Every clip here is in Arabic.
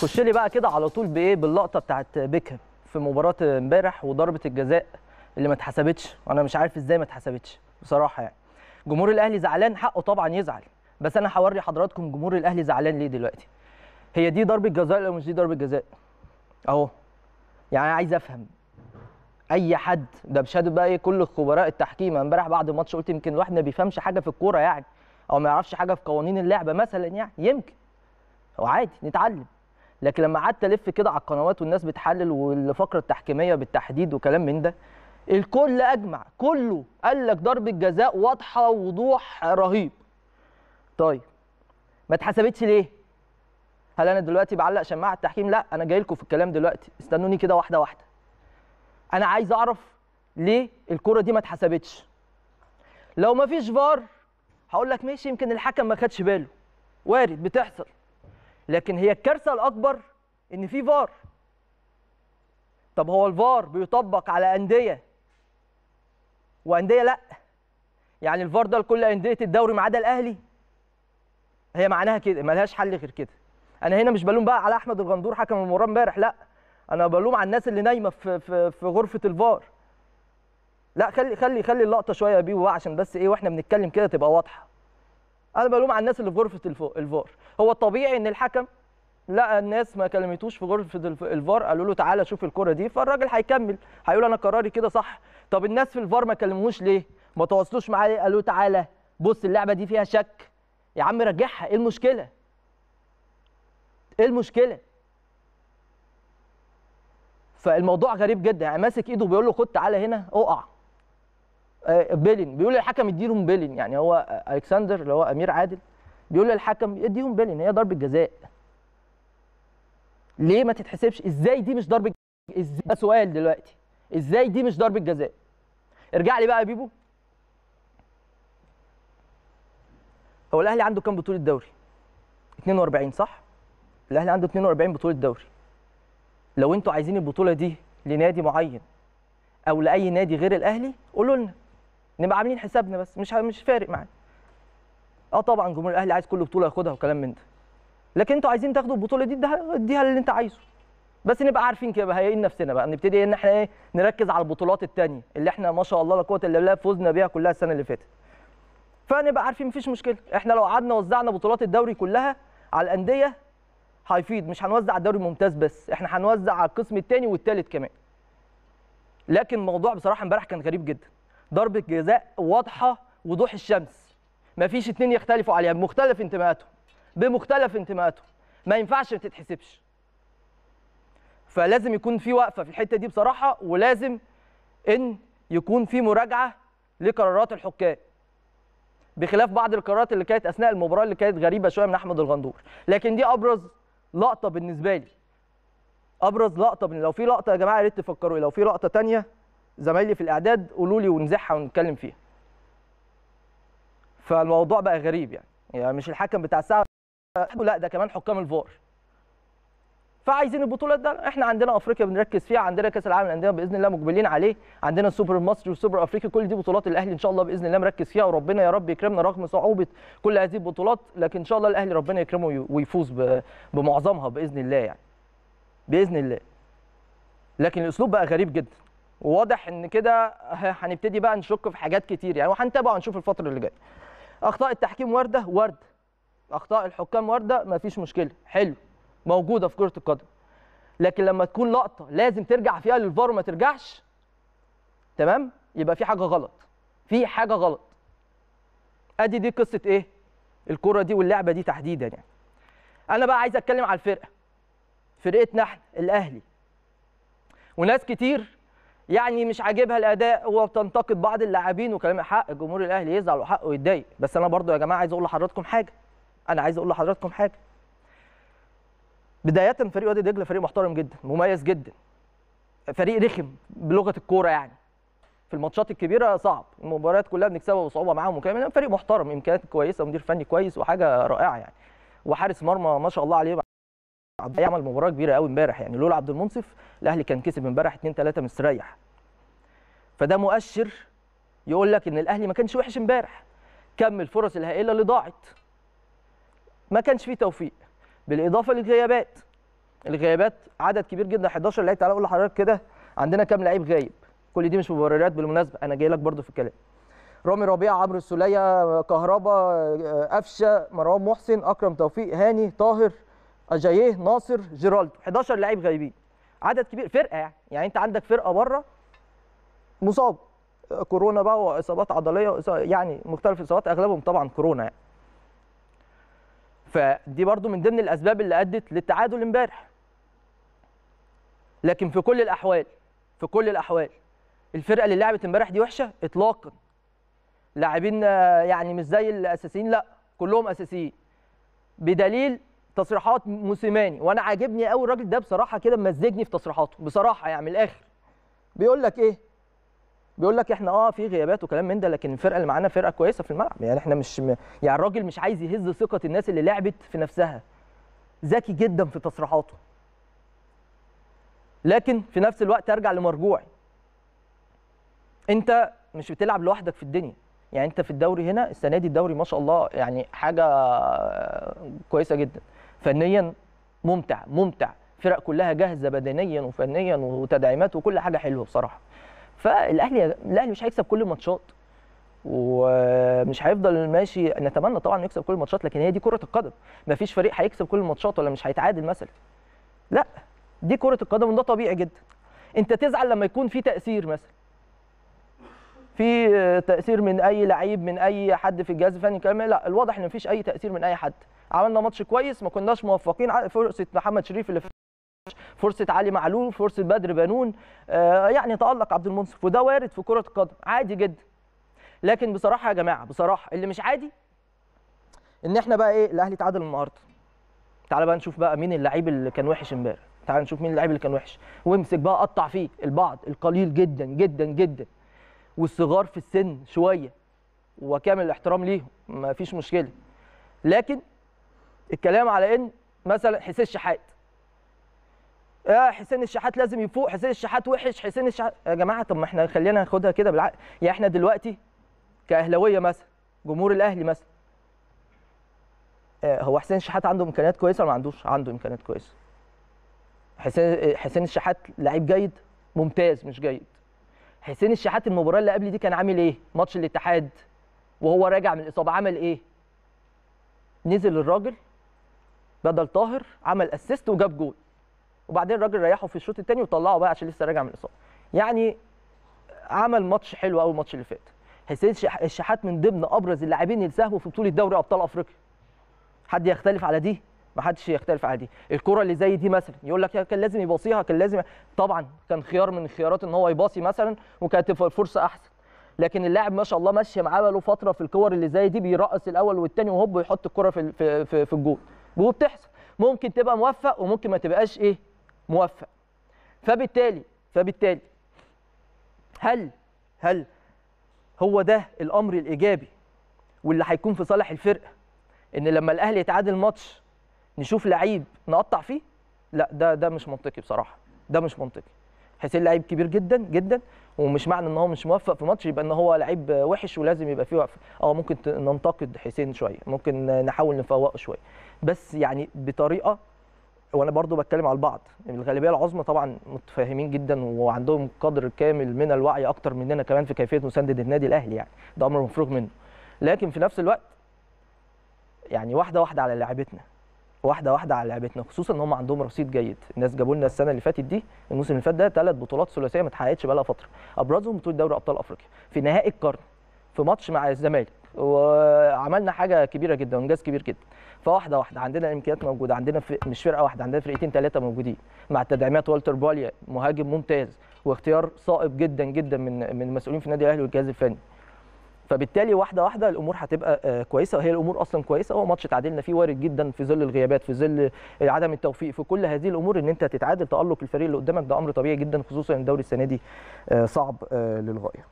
خش لي بقى كده على طول بايه باللقطه بتاعت بيكهام في مباراه امبارح وضربه الجزاء اللي ما اتحسبتش وانا مش عارف ازاي ما اتحسبتش بصراحه يعني جمهور الاهلي زعلان حقه طبعا يزعل بس انا هوري حضراتكم جمهور الاهلي زعلان ليه دلوقتي هي دي ضربه جزاء ولا مش دي ضربه جزاء اهو يعني انا عايز افهم اي حد ده بشهاده بقى ايه كل خبراء التحكيم امبارح بعد الماتش قلت يمكن الواحد ما بيفهمش حاجه في الكوره يعني او ما يعرفش حاجه في قوانين اللعبه مثلا يعني يمكن هو عادي نتعلم لكن لما قعدت الف كده على القنوات والناس بتحلل والفقره التحكيميه بالتحديد وكلام من ده الكل اجمع كله قال لك ضربه جزاء واضحه ووضوح رهيب طيب ما اتحسبتش ليه هل انا دلوقتي بعلق شماعه التحكيم لا انا جاي لكم في الكلام دلوقتي استنوني كده واحده واحده انا عايز اعرف ليه الكره دي ما اتحسبتش لو ما فيش فار هقول لك ماشي يمكن الحكم ما خدش باله وارد بتحصل لكن هي الكارثه الاكبر ان في فار طب هو الفار بيطبق على انديه وانديه لا يعني الفار ده لكل انديه الدوري ما عدا الاهلي هي معناها كده ملهاش حل غير كده انا هنا مش بلوم بقى على احمد الغندور حكم المباراه امبارح لا انا بلوم على الناس اللي نايمه في في, في غرفه الفار لا خلي خلي خلي اللقطه شويه يا بقى عشان بس ايه واحنا بنتكلم كده تبقى واضحه انا بلوم على الناس اللي في غرفه الفار هو الطبيعي ان الحكم لقى الناس ما كلمتوش في غرفه الفار قالوا له تعالى شوف الكره دي فالراجل هيكمل هيقول انا قراري كده صح طب الناس في الفار ما كلموش ليه ما تواصلوش معاه ليه قالوا تعالى بص اللعبه دي فيها شك يا عم رجعها ايه المشكله ايه المشكله فالموضوع غريب جدا يعني ماسك ايده بيقول له خد تعالى هنا اقع آه، بيلين بيقول للحكم يديهم بيلين يعني هو الكسندر اللي هو امير عادل بيقول للحكم اديهم بيلين هي ضربه جزاء ليه ما تتحسبش ازاي دي مش ضربه ازاي ده سؤال دلوقتي ازاي دي مش ضربه جزاء ارجع لي بقى يا بيبو هو الاهلي عنده كام بطوله دوري 42 صح الاهلي عنده 42 بطوله دوري لو انتوا عايزين البطوله دي لنادي معين او لاي نادي غير الاهلي قولوا لنا نبقى عاملين حسابنا بس مش مش فارق معانا اه طبعا جمهور الاهلي عايز كل بطوله ياخدها وكلام من ده لكن انتوا عايزين تاخدوا البطوله دي اديها اللي انت عايزه بس نبقى عارفين كده هيئين نفسنا بقى نبتدي ان احنا ايه نركز على البطولات الثانيه اللي احنا ما شاء الله لا قوه الا بالله فزنا بيها كلها السنه اللي فاتت فنبقى عارفين مفيش مشكله احنا لو قعدنا وزعنا بطولات الدوري كلها على الانديه هيفيد مش هنوزع الدوري الممتاز بس احنا هنوزع على القسم الثاني والثالث كمان لكن الموضوع بصراحه امبارح كان غريب جدا ضربه جزاء واضحه وضوح الشمس مفيش اتنين يختلفوا عليها بمختلف انتماءاتهم بمختلف انتماءاتهم ما ينفعش ما تتحسبش فلازم يكون في وقفه في الحته دي بصراحه ولازم ان يكون في مراجعه لقرارات الحكام بخلاف بعض القرارات اللي كانت اثناء المباراه اللي كانت غريبه شويه من احمد الغندور لكن دي ابرز لقطه بالنسبه لي ابرز لقطه لو في لقطه يا جماعه يا ريت تفكروا لو في لقطه ثانيه زمايلي في الاعداد قولوا لي ونزحها ونتكلم فيها فالموضوع بقى غريب يعني يعني مش الحكم بتاع الساعه لا ده كمان حكام الفار فعايزين البطولات ده احنا عندنا افريقيا بنركز فيها عندنا كاس العالم للانديه باذن الله مقبلين عليه عندنا السوبر المصري والسوبر الافريقي كل دي بطولات الاهلي ان شاء الله باذن الله مركز فيها وربنا يا رب يكرمنا رغم صعوبه كل هذه البطولات لكن ان شاء الله الاهلي ربنا يكرمه ويفوز بمعظمها باذن الله يعني باذن الله لكن الاسلوب بقى غريب جدا وواضح ان كده هنبتدي بقى نشك في حاجات كتير يعني وهنتابع ونشوف الفتره اللي جايه اخطاء التحكيم وارده ورد اخطاء الحكام وارده مفيش مشكله حلو موجوده في كره القدم لكن لما تكون لقطه لازم ترجع فيها للفار وما ترجعش تمام يبقى في حاجه غلط في حاجه غلط ادي دي قصه ايه الكره دي واللعبه دي تحديدا يعني انا بقى عايز اتكلم على الفرقه فرقتنا احنا الاهلي وناس كتير يعني مش عاجبها الاداء وبتنتقد بعض اللاعبين وكلام حق الجمهور الاهلي يزعل وحقه يتضايق بس انا برضو يا جماعه عايز اقول لحضراتكم حاجه انا عايز اقول لحضراتكم حاجه بدايه فريق وادي دجله فريق محترم جدا مميز جدا فريق رخم بلغه الكوره يعني في الماتشات الكبيره صعب المباريات كلها بنكسبها بصعوبه معاهم وكلام فريق محترم امكانيات كويسه ومدير فني كويس وحاجه رائعه يعني وحارس مرمى ما شاء الله عليه يعمل مباراه كبيره قوي امبارح يعني لولا عبد المنصف الاهلي كان كسب امبارح 2 3 مستريح فده مؤشر يقول لك ان الاهلي ما كانش وحش امبارح كم الفرص الهائله اللي ضاعت ما كانش فيه توفيق بالاضافه للغيابات الغيابات عدد كبير جدا 11 لعيب تعالى اقول لحضرتك كده عندنا كام لعيب غايب كل دي مش مبررات بالمناسبه انا جاي لك برده في الكلام رامي ربيعه عمرو السوليه كهربا آه، قفشه مروان محسن اكرم توفيق هاني طاهر اجاييه ناصر جيرالدو 11 لعيب غايبين عدد كبير فرقه يعني يعني انت عندك فرقه بره مصاب كورونا بقى واصابات عضليه يعني مختلف الاصابات اغلبهم طبعا كورونا يعني. فدي برضو من ضمن الاسباب اللي ادت للتعادل امبارح لكن في كل الاحوال في كل الاحوال الفرقه اللي لعبت امبارح دي وحشه اطلاقا لاعبين آه، يعني مش زي الاساسيين لا كلهم اساسيين بدليل تصريحات موسيماني وانا عاجبني قوي الراجل ده بصراحه كده ممزجني في تصريحاته بصراحه يعني من الاخر بيقول لك ايه بيقول لك احنا اه في غيابات وكلام من ده لكن الفرقه اللي معانا فرقه كويسه في الملعب يعني احنا مش م... يعني الراجل مش عايز يهز ثقه الناس اللي لعبت في نفسها ذكي جدا في تصريحاته لكن في نفس الوقت ارجع لمرجوعي انت مش بتلعب لوحدك في الدنيا يعني انت في الدوري هنا السنه دي الدوري ما شاء الله يعني حاجه كويسه جدا فنيا ممتع ممتع فرق كلها جاهزه بدنيا وفنيا وتدعيمات وكل حاجه حلوه بصراحه فالاهلي الاهلي مش هيكسب كل الماتشات ومش هيفضل ماشي نتمنى طبعا يكسب كل الماتشات لكن هي دي كره القدم مفيش فريق هيكسب كل الماتشات ولا مش هيتعادل مثلا لا دي كره القدم وده طبيعي جدا انت تزعل لما يكون في تاثير مثلا في آه، تاثير من اي لعيب من اي حد في الجهاز الفني كمان لا الواضح ان مفيش اي تاثير من اي حد عملنا ماتش كويس ما كناش موفقين فرصه محمد شريف اللي في فرصه علي معلول فرصه بدر بنون آه، يعني تالق عبد المنصف وده وارد في كره القدم عادي جدا لكن بصراحه يا جماعه بصراحه اللي مش عادي ان احنا بقى ايه الاهلي تعادل النهارده تعال بقى نشوف بقى مين اللعيب اللي كان وحش امبارح تعال نشوف مين اللعيب اللي كان وحش وامسك بقى قطع فيه البعض القليل جدا جدا جدا والصغار في السن شويه وكامل الاحترام ليهم ما فيش مشكله لكن الكلام على ان مثلا حسين الشحات اه حسين الشحات لازم يفوق حسين الشحات وحش حسين الشحات يا جماعه طب ما احنا خلينا ناخدها كده بالعقل يعني احنا دلوقتي كاهلاويه مثلا جمهور الاهلي مثلا اه هو حسين الشحات عنده امكانيات كويسه ولا ما عندوش عنده امكانيات كويسه حسين حسين الشحات لعيب جيد ممتاز مش جيد حسين الشحات المباراه اللي قبل دي كان عامل ايه ماتش الاتحاد وهو راجع من الاصابه عمل ايه نزل الراجل بدل طاهر عمل اسيست وجاب جول وبعدين الراجل ريحه في الشوط الثاني وطلعه بقى عشان لسه راجع من الاصابه يعني عمل ماتش حلو قوي الماتش اللي فات حسين الشحات من ضمن ابرز اللاعبين اللي ساهموا في بطوله دوري ابطال افريقيا حد يختلف على دي ما حدش يختلف على دي الكره اللي زي دي مثلا يقول لك كان لازم يباصيها كان لازم طبعا كان خيار من الخيارات ان هو يباصي مثلا وكانت فرصه احسن لكن اللاعب ما شاء الله ماشي معاه له فتره في الكور اللي زي دي بيرقص الاول والثاني وهوب ويحط الكره في في في, في الجول وبتحصل ممكن تبقى موفق وممكن ما تبقاش ايه موفق فبالتالي فبالتالي هل هل هو ده الامر الايجابي واللي هيكون في صالح الفرقه ان لما الاهلي يتعادل ماتش نشوف لعيب نقطع فيه لا ده ده مش منطقي بصراحه ده مش منطقي حسين لعيب كبير جدا جدا ومش معنى ان هو مش موفق في ماتش يبقى ان هو لعيب وحش ولازم يبقى فيه وقفه اه ممكن ننتقد حسين شويه ممكن نحاول نفوقه شويه بس يعني بطريقه وانا برضو بتكلم على البعض الغالبيه العظمى طبعا متفاهمين جدا وعندهم قدر كامل من الوعي اكتر مننا كمان في كيفيه مسانده النادي الاهلي يعني ده امر مفروغ منه لكن في نفس الوقت يعني واحده واحده على لعبتنا واحده واحده على لعبتنا خصوصا ان هم عندهم رصيد جيد الناس جابوا لنا السنه اللي فاتت دي الموسم اللي فات ده ثلاث بطولات ثلاثيه ما اتحققتش بقى لها فتره ابرزهم بطوله دوري ابطال افريقيا في نهائي القرن في ماتش مع الزمالك وعملنا حاجه كبيره جدا وانجاز كبير جدا فواحده واحده عندنا الامكانيات موجوده عندنا في مش فرقه واحده عندنا فرقتين ثلاثه موجودين مع تدعيمات والتر بوليا مهاجم ممتاز واختيار صائب جدا جدا من من المسؤولين في النادي الاهلي والجهاز الفني فبالتالي واحده واحده الامور هتبقى آه، كويسه وهي الامور اصلا كويسه هو ماتش تعادلنا فيه وارد جدا في ظل الغيابات في ظل آه، عدم التوفيق في كل هذه الامور ان انت تتعادل تالق الفريق اللي قدامك ده امر طبيعي جدا خصوصا ان الدوري السنه دي آه، صعب للغايه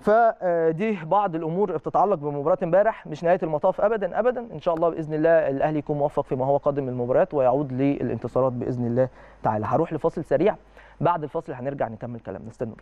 فدي بعض الامور بتتعلق بمباراه امبارح مش نهايه المطاف ابدا ابدا ان شاء الله باذن الله الاهلي يكون موفق فيما هو قادم من المباريات ويعود للانتصارات باذن الله تعالى هروح لفاصل سريع بعد الفاصل هنرجع نكمل كلامنا استنوا